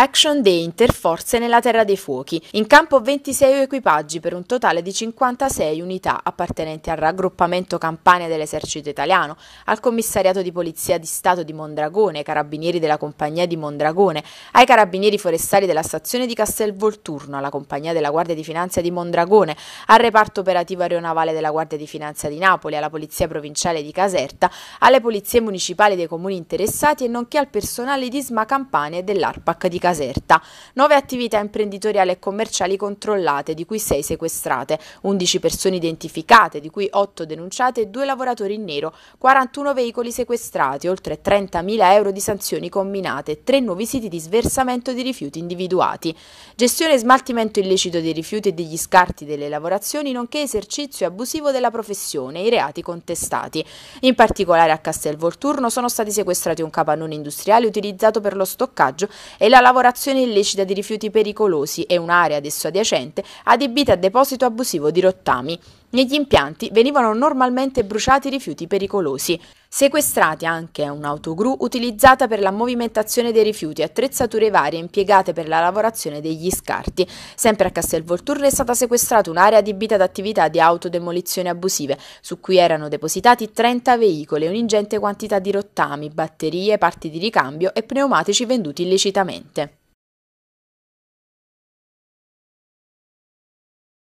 Action Day Interforze nella Terra dei Fuochi. In campo 26 equipaggi per un totale di 56 unità appartenenti al raggruppamento Campania dell'Esercito Italiano, al Commissariato di Polizia di Stato di Mondragone, ai Carabinieri della Compagnia di Mondragone, ai Carabinieri Forestali della Stazione di Castel Volturno, alla Compagnia della Guardia di Finanza di Mondragone, al Reparto Operativo Aeronavale della Guardia di Finanza di Napoli, alla Polizia Provinciale di Caserta, alle Polizie Municipali dei Comuni interessati e nonché al personale di SMA Campania e dell'ARPAC di Caserta. Caserta, 9 attività imprenditoriali e commerciali controllate, di cui 6 sequestrate, 11 persone identificate, di cui 8 denunciate e 2 lavoratori in nero, 41 veicoli sequestrati, oltre 30.000 euro di sanzioni combinate, 3 nuovi siti di sversamento di rifiuti individuati, gestione e smaltimento illecito dei rifiuti e degli scarti delle lavorazioni, nonché esercizio abusivo della professione, i reati contestati. In particolare a Castelvolturno sono stati sequestrati un capannone industriale utilizzato per lo stoccaggio e la lavorazione lavorazione illecita di rifiuti pericolosi e un'area ad esso adiacente adibita a deposito abusivo di rottami. Negli impianti venivano normalmente bruciati rifiuti pericolosi, sequestrati anche un'autogru utilizzata per la movimentazione dei rifiuti e attrezzature varie impiegate per la lavorazione degli scarti. Sempre a Castelvolturre è stata sequestrata un'area adibita ad attività di autodemolizione abusive, su cui erano depositati 30 veicoli e un'ingente quantità di rottami, batterie, parti di ricambio e pneumatici venduti illecitamente.